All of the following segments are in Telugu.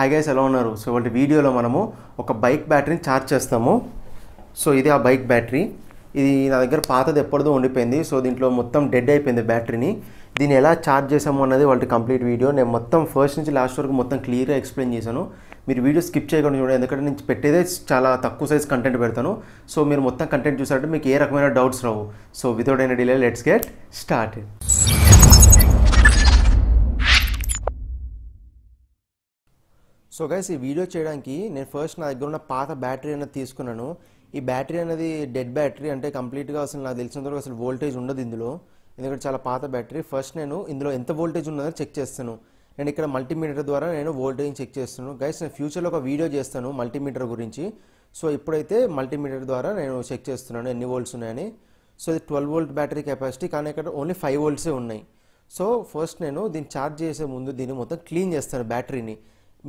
హై గైస్ ఎలా ఉన్నారు సో ఇవాళ వీడియోలో మనము ఒక బైక్ బ్యాటరీని ఛార్జ్ చేస్తాము సో ఇది ఆ బైక్ బ్యాటరీ ఇది నా దగ్గర పాతది ఎప్పటిదో ఉండిపోయింది సో దీంట్లో మొత్తం డెడ్ అయిపోయింది బ్యాటరీని దీన్ని ఎలా ఛార్జ్ చేసాము అన్నది వాళ్ళకి కంప్లీట్ వీడియో నేను మొత్తం ఫస్ట్ నుంచి లాస్ట్ వరకు మొత్తం క్లియర్గా ఎక్స్ప్లెయిన్ చేశాను మీరు వీడియో స్కిప్ చేయకుండా చూడండి ఎందుకంటే నేను పెట్టేదే చాలా తక్కువ సైజ్ కంటెంట్ పెడతాను సో మీరు మొత్తం కంటెంట్ చూసారంటే మీకు ఏ రకమైన డౌట్స్ రావు so without any delay let's get start so guys ఈ వీడియో చేయడానికి నేను ఫస్ట్ నా దగ్గర ఉన్న పాత బ్యాటరీ అనేది తీసుకున్నాను ఈ బ్యాటరీ అనేది డెడ్ బ్యాటరీ అంటే కంప్లీట్గా అసలు నాకు తెలిసినంతవరకు అసలు వోల్టేజ్ ఉండదు ఇందులో ఎందుకంటే చాలా పాత బ్యాటరీ ఫస్ట్ నేను ఇందులో ఎంత వోల్టేజ్ ఉన్నదో చెక్ చేస్తాను నేను ఇక్కడ మల్టీమీటర్ ద్వారా నేను వోల్టేజ్ చెక్ చేస్తున్నాను గైస్ నేను ఫ్యూచర్లో ఒక వీడియో చేస్తాను మల్టీమీటర్ గురించి సో ఇప్పుడైతే మల్టీమీటర్ ద్వారా నేను చెక్ చేస్తున్నాను ఎన్ని వోల్ట్స్ ఉన్నాయని సో ఇది ట్వెల్వ్ వోల్ట్ బ్యాటరీ కెపాసిటీ కానీ ఇక్కడ ఓన్లీ ఫైవ్ వోల్ట్సే ఉన్నాయి సో ఫస్ట్ నేను దీన్ని ఛార్జ్ చేసే ముందు దీన్ని మొత్తం క్లీన్ చేస్తాను బ్యాటరీని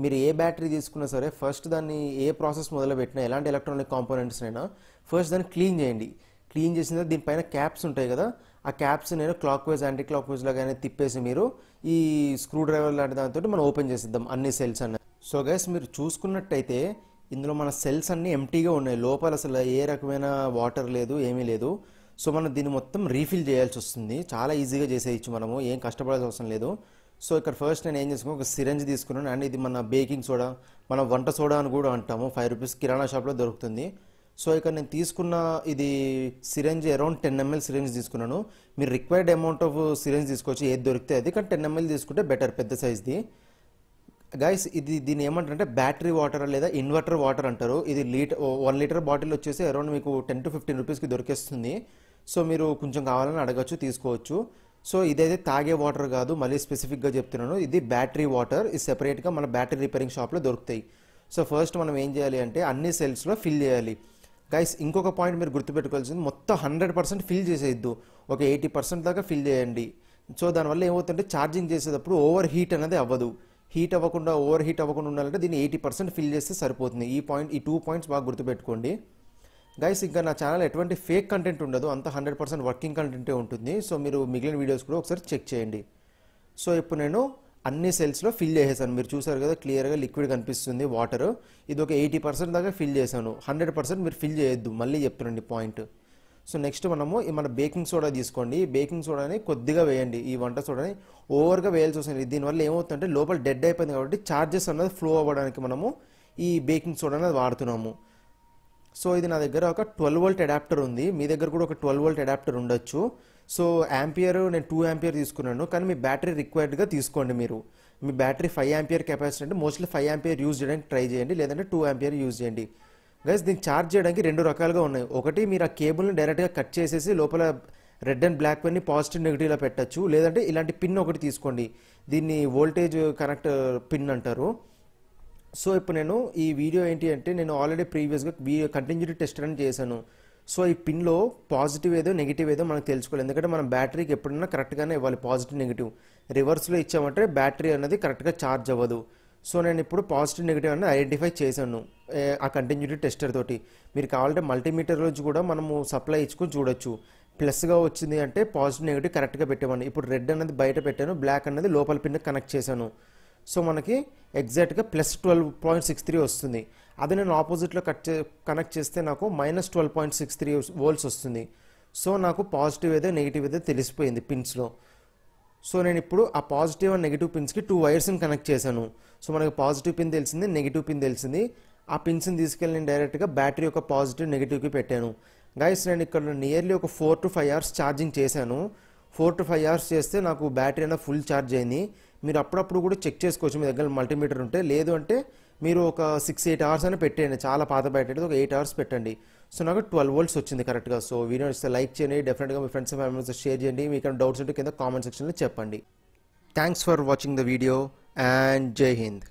మీరు ఏ బ్యాటరీ తీసుకున్నా సరే ఫస్ట్ దాన్ని ఏ ప్రాసెస్ మొదలు పెట్టినా ఎలాంటి ఎలక్ట్రానిక్ కాంపోనెంట్స్ అయినా ఫస్ట్ దాన్ని క్లీన్ చేయండి క్లీన్ చేసిన తర్వాత దీనిపైన క్యాప్స్ ఉంటాయి కదా ఆ క్యాప్స్ నేను clockwise anticlockwise లాగా తిప్పేసి మీరు ఈ స్క్రూ డ్రైవర్ లాంటి దానితో మనం ఓపెన్ చేసిద్దాం అన్ని సెల్స్ అన్న సో గైస్ మీరు చూసుకున్నట్టయితే ఇందులో మన సెల్స్ అన్నీ ఎంటీగా ఉన్నాయి లోపల అసలు ఏ రకమైన వాటర్ లేదు ఏమీ లేదు సో మనం దీన్ని మొత్తం రీఫిల్ చేయాల్సి వస్తుంది చాలా ఈజీగా చేసేయచ్చు మనము ఏం కష్టపడాల్సిన అవసరం లేదు సో ఇక్కడ ఫస్ట్ నేను ఏం చేసుకున్నాను ఒక సిరంజ్ తీసుకున్నాను అండ్ ఇది మన బేకింగ్ సోడా మన వంట సోడా అని కూడా అంటాము ఫైవ్ రూపీస్ కిరాణా షాప్లో దొరుకుతుంది సో ఇక్కడ నేను తీసుకున్న ఇది syringe around ten ML syringe తీసుకున్నాను మీరు రిక్వైర్డ్ అమౌంట్ ఆఫ్ సిరంజ్ తీసుకోవచ్చు ఏది దొరికితే అది కానీ టెన్ ఎంఎల్ తీసుకుంటే బెటర్ పెద్ద సైజ్ది గైస్ ఇది దీని ఏమంటారంటే బ్యాటరీ వాటర్ లేదా ఇన్వర్టర్ వాటర్ అంటారు ఇది లీటర్ వన్ లీటర్ బాటిల్ వచ్చేసి అరౌండ్ మీకు టెన్ టు ఫిఫ్టీన్ రూపీస్కి దొరికేస్తుంది సో మీరు కొంచెం కావాలని అడగచ్చు తీసుకోవచ్చు సో ఇదైతే తాగే వాటర్ కాదు మళ్ళీ స్పెసిఫిక్గా చెప్తున్నాను ఇది బ్యాటరీ వాటర్ ఇది సెపరేట్గా మన బ్యాటరీ రిపేరింగ్ షాప్లో దొరుకుతాయి సో ఫస్ట్ మనం ఏం చేయాలి అంటే అన్ని సెల్స్లో ఫిల్ చేయాలి గైస్ ఇంకొక పాయింట్ మీరు గుర్తుపెట్టుకోవాల్సింది మొత్తం హండ్రెడ్ పర్సెంట్ ఫిల్ చేసేయద్దు ఒక ఎయిటీ పర్సెంట్ దాకా ఫిల్ చేయండి సో దానివల్ల ఏమవుతుందంటే ఛార్జింగ్ చేసేటప్పుడు ఓవర్ హీట్ అనేది అవ్వదు హీట్ అవ్వకుండా ఓవర్ హీట్ అవ్వకుండా ఉండాలంటే దీన్ని ఎయిటీ పర్సెంట్ ఫిల్ చేస్తే సరిపోతుంది ఈ పాయింట్ ఈ టూ పాయింట్స్ బాగా గుర్తుపెట్టుకోండి గైస్ ఇంకా నా ఛానల్ ఎటువంటి ఫేక్ కంటెంట్ ఉండదు అంత హండ్రెడ్ పర్సెంట్ వర్కింగ్ కంటెంటే ఉంటుంది సో మీరు మిగిలిన వీడియోస్ కూడా ఒకసారి చెక్ చేయండి సో ఇప్పుడు నేను అన్ని సెల్స్లో ఫిల్ చేసేసాను మీరు చూసారు కదా క్లియర్గా లిక్విడ్ కనిపిస్తుంది వాటర్ ఇది ఒక ఎయిటీ పర్సెంట్ దాకా ఫిల్ చేశాను హండ్రెడ్ పర్సెంట్ మీరు ఫిల్ చేయొద్దు మళ్ళీ చెప్తున్నాండి పాయింట్ సో నెక్స్ట్ మనము మన బేకింగ్ సోడా తీసుకోండి బేకింగ్ సోడాని కొద్దిగా వేయండి ఈ వంట సోడాని ఓవర్గా వేయాల్సి వస్తుంది దీనివల్ల ఏమవుతుందంటే లోపల డెడ్ అయిపోయింది కాబట్టి చార్జెస్ అన్నది ఫ్లో అవ్వడానికి మనము ఈ బేకింగ్ సోడాని వాడుతున్నాము సో ఇది నా దగ్గర ఒక ట్వెల్వ్ వోల్ట్ అడాప్టర్ ఉంది మీ దగ్గర కూడా ఒక ట్వెల్వ్ వోల్ట్ అడాప్టర్ ఉండొచ్చు సో యాంపియర్ నేను టూ యాంపియర్ తీసుకున్నాను కానీ మీ బ్యాటరీ రిక్వైర్డ్గా తీసుకోండి మీరు మీ బ్యాటరీ ఫైవ్ యాంపియర్ కెపాసిటీ అంటే మోస్ట్లీ ఫైవ్ యాంపియర్ యూజ్ చేయడానికి ట్రై చేయండి లేదంటే టూ యాంపియర్ యూజ్ చేయండి గైస్ దీన్ని ఛార్జ్ చేయడానికి రెండు రకాలుగా ఉన్నాయి ఒకటి మీరు ఆ కేబుల్ని డైరెక్ట్గా కట్ చేసేసి లోపల రెడ్ అండ్ బ్లాక్ పెన్ని పాజిటివ్ నెగిటివ్లో పెట్టచ్చు లేదంటే ఇలాంటి పిన్ ఒకటి తీసుకోండి దీన్ని వోల్టేజ్ కనెక్ట్ పిన్ అంటారు సో ఇప్పుడు నేను ఈ వీడియో ఏంటి అంటే నేను ఆల్రెడీ ప్రీవియస్గా వీడియో కంటిన్యూటీ టెస్ట్ రన్ చేశాను సో ఈ పిన్లో పాజిటివ్ ఏదో నెగిటివ్ ఏదో మనకు తెలుసుకోవాలి ఎందుకంటే మనం బ్యాటరీకి ఎప్పుడైనా కరెక్ట్గానే ఇవ్వాలి పాజిటివ్ నెగిటివ్ రివర్స్లో ఇచ్చామంటే బ్యాటరీ అనేది కరెక్ట్గా ఛార్జ్ అవ్వదు సో నేను ఇప్పుడు పాజిటివ్ నెగిటివ్ అనేది ఐడెంటిఫై చేశాను ఆ కంటిన్యూటీ టెస్టర్ తోటి మీరు కావాలంటే మల్టీమీటర్ రోజు కూడా మనము సప్లై ఇచ్చుకొని చూడొచ్చు ప్లస్గా వచ్చింది అంటే పాజిటివ్ నెగిటివ్ కరెక్ట్గా పెట్టేవాడిని ఇప్పుడు రెడ్ అనేది బయట పెట్టాను బ్లాక్ అనేది లోపల పిన్ కనెక్ట్ చేశాను సో మనకి ఎగ్జాక్ట్గా plus twelve point six three వస్తుంది అది నేను ఆపోజిట్లో కట్ కనెక్ట్ చేస్తే నాకు minus twelve point six three volts వస్తుంది సో నాకు పాజిటివ్ ఏదో నెగిటివ్ ఏదో తెలిసిపోయింది పిన్స్లో సో నేను ఇప్పుడు ఆ పాజిటివ్ అండ్ నెగిటివ్ పిన్స్కి టూ వైర్స్ని కనెక్ట్ చేశాను సో మనకి పాజిటివ్ పిన్ తెలిసింది నెగిటివ్ పిన్ తెలిసింది ఆ పిన్స్ని తీసుకెళ్ళి నేను డైరెక్ట్గా బ్యాటరీ యొక్క పాజిటివ్ నెగిటివ్కి పెట్టాను గైస్ నేను ఇక్కడ నియర్లీ ఒక four to five hours charging చేశాను ఫోర్ టు ఫైవ్ అవర్స్ చేస్తే నాకు బ్యాటరీ అయినా ఫుల్ ఛార్జ్ అయింది మీరు అప్పుడప్పుడు కూడా చెక్ చేసుకోవచ్చు మీ దగ్గర మల్టీమీటర్ ఉంటే లేదు అంటే మీరు ఒక సిక్స్ ఎయిట్ అవర్స్ అయినా పెట్టండి చాలా పాత బయట ఒక ఎయిట్ అవర్స్ పెట్టండి సో నాకు ట్వెల్వ్ వోల్ట్స్ వచ్చింది కరెక్ట్గా సో వీడియో ఇస్తే లైక్ చేయండి డెఫినెట్గా మీ ఫ్రెండ్స్ ఫ్యామిలీస్ షేర్ చేయండి మీకు డౌట్స్ ఉంటే కింద కామెంట్ సెక్షన్లో చెప్పండి thanks for watching the video and జై హింద్